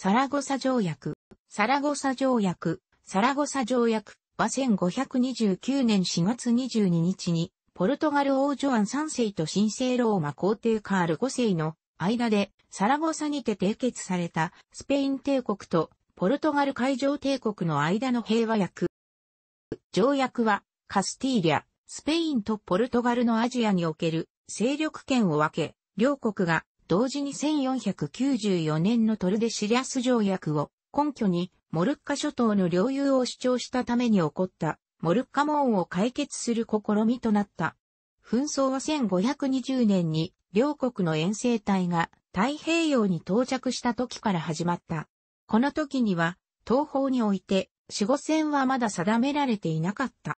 サラゴサ条約、サラゴサ条約、サラゴサ条約は1529年4月22日に、ポルトガル王女アン3世と神聖ローマ皇帝カール5世の間でサラゴサにて締結されたスペイン帝国とポルトガル海上帝国の間の平和約。条約はカスティーリャ、スペインとポルトガルのアジアにおける勢力圏を分け、両国が同時に1494年のトルデシリアス条約を根拠にモルッカ諸島の領有を主張したために起こったモルッカ門を解決する試みとなった。紛争は1520年に両国の遠征隊が太平洋に到着した時から始まった。この時には東方において死後戦はまだ定められていなかった。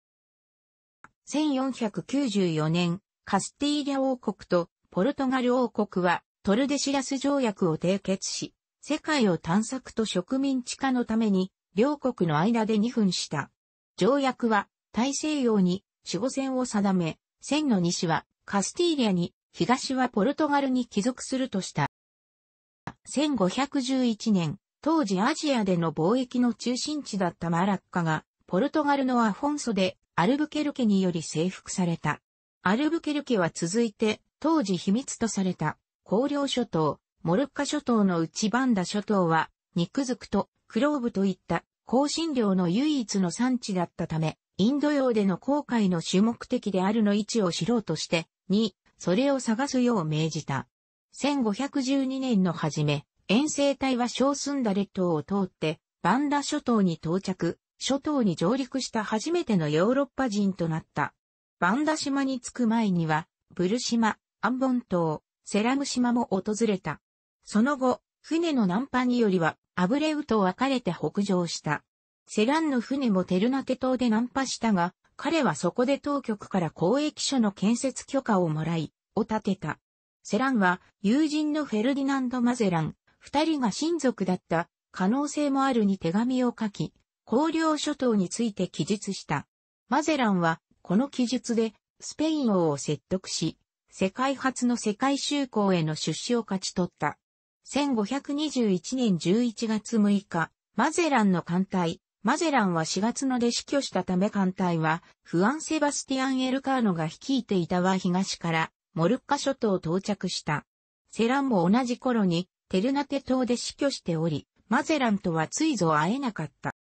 1494年、カスティーリャ王国とポルトガル王国はトルデシラス条約を締結し、世界を探索と植民地化のために、両国の間で2分した。条約は、大西洋に守護線を定め、線の西はカスティーリアに、東はポルトガルに帰属するとした。1511年、当時アジアでの貿易の中心地だったマラッカが、ポルトガルのアフォンソでアルブケルケにより征服された。アルブケルケは続いて、当時秘密とされた高陵諸島、モルッカ諸島のうちバンダ諸島は、肉づくとクローブといった香辛料の唯一の産地だったため、インド洋での航海の主目的であるの位置を知ろうとして、に、それを探すよう命じた。1512年の初め、遠征隊は小スンダ列島を通って、バンダ諸島に到着、諸島に上陸した初めてのヨーロッパ人となった。バンダ島に着く前には、ブル島、アンボン島、セラム島も訪れた。その後、船の難破によりは、アブレウと別れて北上した。セランの船もテルナテ島で難破したが、彼はそこで当局から公益所の建設許可をもらい、を建てた。セランは友人のフェルディナンド・マゼラン、二人が親族だった可能性もあるに手紙を書き、荒領諸島について記述した。マゼランはこの記述でスペイン王を説得し、世界初の世界修行への出資を勝ち取った。1521年11月6日、マゼランの艦隊、マゼランは4月ので死去したため艦隊は、フアン・セバスティアン・エルカーノが率いていたは東から、モルッカ諸島を到着した。セランも同じ頃に、テルナテ島で死去しており、マゼランとはついぞ会えなかった。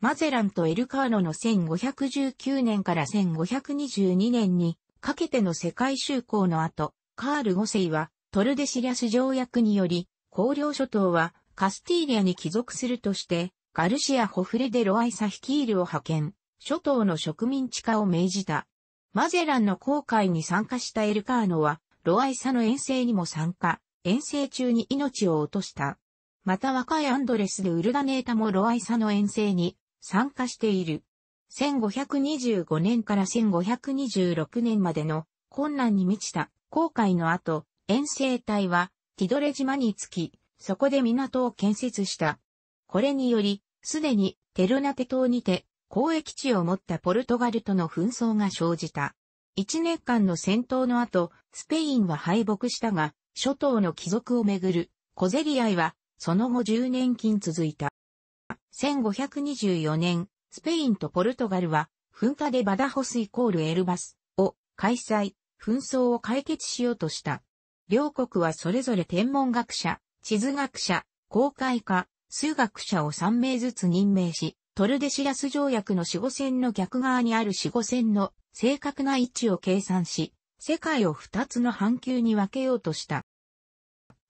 マゼランとエルカーノの1519年から1522年にかけての世界修行の後、カール5世はトルデシリアス条約により、公領諸島はカスティーリアに帰属するとして、ガルシア・ホフレデ・ロアイサ・ヒキールを派遣、諸島の植民地化を命じた。マゼランの航海に参加したエルカーノは、ロアイサの遠征にも参加、遠征中に命を落とした。また若いアンドレスでウルダネータもロアイサの遠征に参加している。1525年から1526年までの困難に満ちた航海の後、遠征隊はティドレ島に着き、そこで港を建設した。これにより、すでにテルナテ島にて交易地を持ったポルトガルとの紛争が生じた。一年間の戦闘の後、スペインは敗北したが、諸島の貴族をめぐる小競り合いは、その後10年近続いた。1524年、スペインとポルトガルは、噴火でバダホスイコールエルバスを開催、紛争を解決しようとした。両国はそれぞれ天文学者、地図学者、公開家、数学者を3名ずつ任命し、トルデシラス条約の死後線の逆側にある死後線の正確な位置を計算し、世界を2つの半球に分けようとした。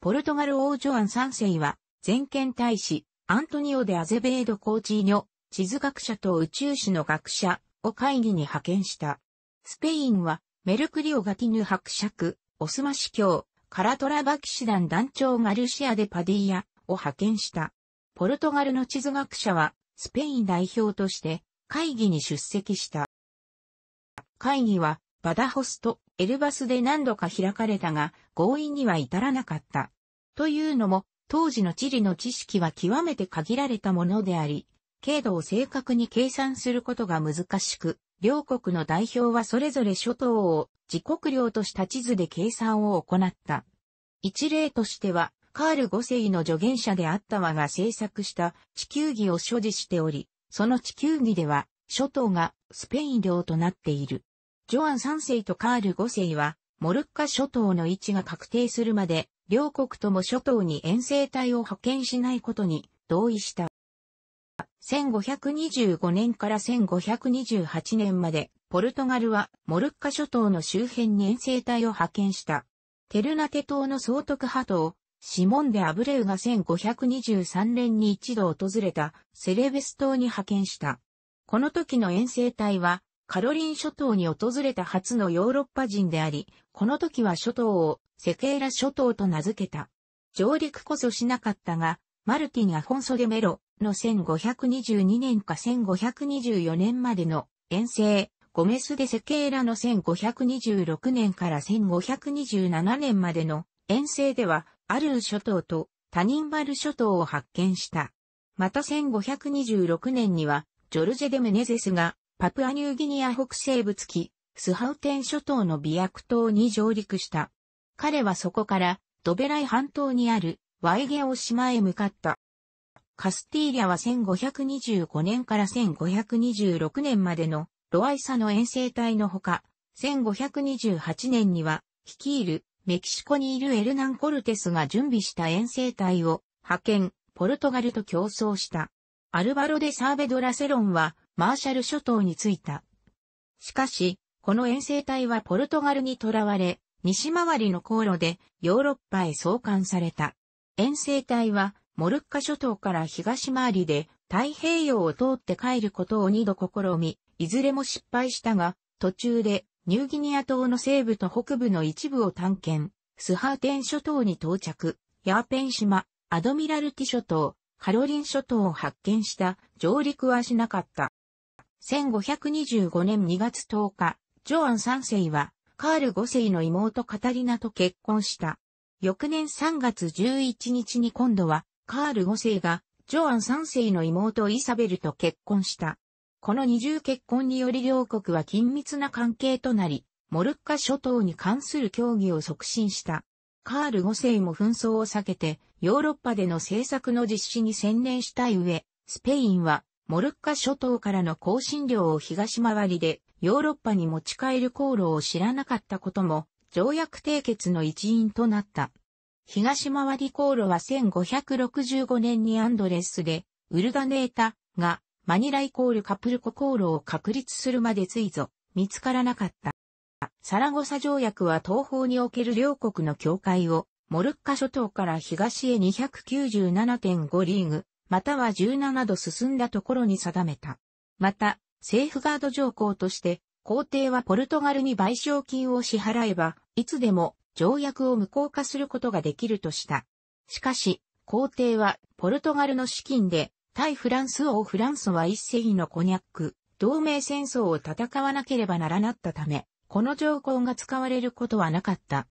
ポルトガル王女アン3世は、全権大使、アントニオデ・アゼベード・コーチーニョ、地図学者と宇宙史の学者を会議に派遣した。スペインは、メルクリオ・ガティヌ伯爵、オスマ司教、カラトラバ騎士団団長ガルシア・デ・パディアを派遣した。ポルトガルの地図学者は、スペイン代表として会議に出席した。会議は、バダホスとエルバスで何度か開かれたが、合意には至らなかった。というのも、当時の地理の知識は極めて限られたものであり、経度を正確に計算することが難しく、両国の代表はそれぞれ諸島を自国領とした地図で計算を行った。一例としては、カール5世の助言者であった和が制作した地球儀を所持しており、その地球儀では諸島がスペイン領となっている。ジョアン3世とカール5世は、モルッカ諸島の位置が確定するまで、両国とも諸島に遠征隊を派遣しないことに同意した。1525年から1528年まで、ポルトガルはモルッカ諸島の周辺に遠征隊を派遣した。テルナテ島の総督派と、シモンデ・アブレウが1523年に一度訪れたセレベス島に派遣した。この時の遠征隊は、カロリン諸島に訪れた初のヨーロッパ人であり、この時は諸島をセケーラ諸島と名付けた。上陸こそしなかったが、マルティン・アフォンソ・デ・メロ、の1522年か1524年までの遠征、ゴメス・デ・セケーラの1526年から1527年までの遠征では、アルー諸島とタニンバル諸島を発見した。また1526年には、ジョルジェ・デ・メネゼスが、パプアニューギニア北西部付き、スハウテン諸島のビアク島に上陸した。彼はそこから、ドベライ半島にあるワイゲオ島へ向かった。カスティーリャは1525年から1526年までのロアイサの遠征隊のほか、1528年には、率いるメキシコにいるエルナン・コルテスが準備した遠征隊を派遣、ポルトガルと競争した。アルバロデ・サーベドラセロンはマーシャル諸島に着いた。しかし、この遠征隊はポルトガルに囚われ、西回りの航路でヨーロッパへ送還された。遠征隊はモルッカ諸島から東回りで太平洋を通って帰ることを二度試み、いずれも失敗したが、途中でニューギニア島の西部と北部の一部を探検、スハーテン諸島に到着、ヤーペン島、アドミラルティ諸島、カロリン諸島を発見した上陸はしなかった。1525年2月10日、ジョアン3世はカール5世の妹カタリナと結婚した。翌年3月11日に今度はカール5世が、ジョアン3世の妹イサベルと結婚した。この二重結婚により両国は緊密な関係となり、モルッカ諸島に関する協議を促進した。カール5世も紛争を避けて、ヨーロッパでの政策の実施に専念したい上、スペインは、モルッカ諸島からの香辛料を東回りで、ヨーロッパに持ち帰る航路を知らなかったことも、条約締結の一因となった。東回り航路は1565年にアンドレスで、ウルガネータがマニライコールカプルコ航路を確立するまでついぞ見つからなかった。サラゴサ条約は東方における両国の境界をモルッカ諸島から東へ297.5リーグ、または17度進んだところに定めた。また、セーフガード条項として、皇帝はポルトガルに賠償金を支払えば、いつでも条約を無効化することができるとした。しかし、皇帝はポルトガルの資金で対フランス王フランソワ一世のコニャック、同盟戦争を戦わなければならなったため、この条項が使われることはなかった。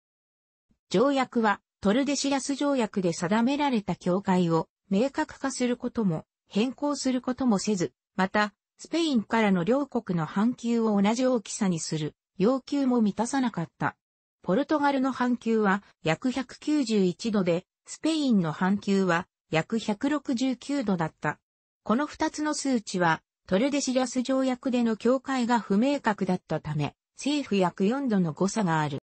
条約はトルデシラス条約で定められた境界を明確化することも変更することもせず、また、スペインからの両国の半球を同じ大きさにする要求も満たさなかった。ポルトガルの半球は約191度で、スペインの半球は約169度だった。この二つの数値は、トルデシラス条約での境界が不明確だったため、政府約4度の誤差がある。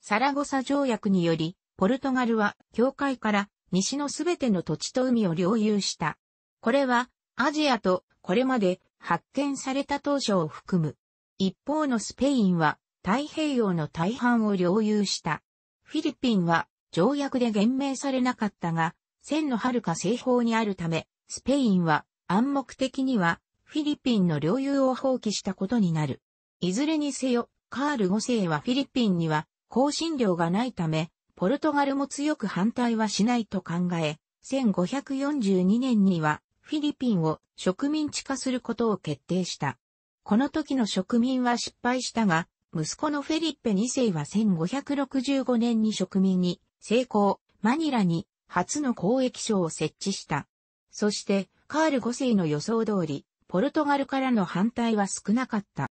サラゴサ条約により、ポルトガルは境界から西のすべての土地と海を領有した。これは、アジアとこれまで発見された当初を含む。一方のスペインは太平洋の大半を領有した。フィリピンは条約で言明されなかったが、線の遥か西方にあるため、スペインは暗黙的にはフィリピンの領有を放棄したことになる。いずれにせよ、カール5世はフィリピンには香辛料がないため、ポルトガルも強く反対はしないと考え、1542年にはフィリピンを植民地化することを決定した。この時の植民は失敗したが、息子のフェリッペ2世は1565年に植民に成功、マニラに初の交易所を設置した。そして、カール5世の予想通り、ポルトガルからの反対は少なかった。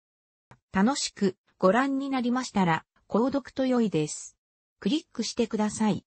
楽しくご覧になりましたら、購読と良いです。クリックしてください。